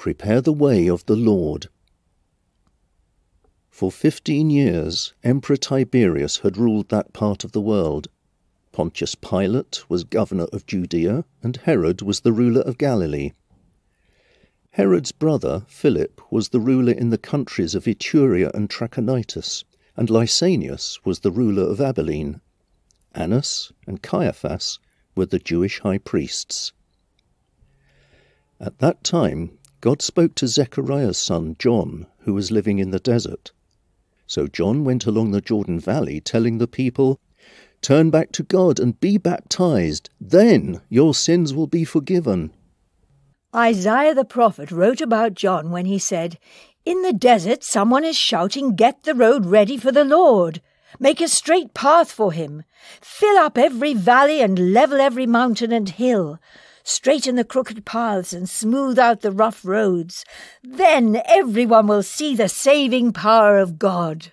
Prepare the Way of the Lord. For fifteen years, Emperor Tiberius had ruled that part of the world. Pontius Pilate was governor of Judea, and Herod was the ruler of Galilee. Herod's brother, Philip, was the ruler in the countries of Etruria and Trachonitis, and Lysanias was the ruler of Abilene. Annas and Caiaphas were the Jewish high priests. At that time, God spoke to Zechariah's son John, who was living in the desert. So John went along the Jordan Valley telling the people, Turn back to God and be baptized, then your sins will be forgiven. Isaiah the prophet wrote about John when he said, In the desert someone is shouting, Get the road ready for the Lord! Make a straight path for him! Fill up every valley and level every mountain and hill! straighten the crooked paths, and smooth out the rough roads. Then everyone will see the saving power of God.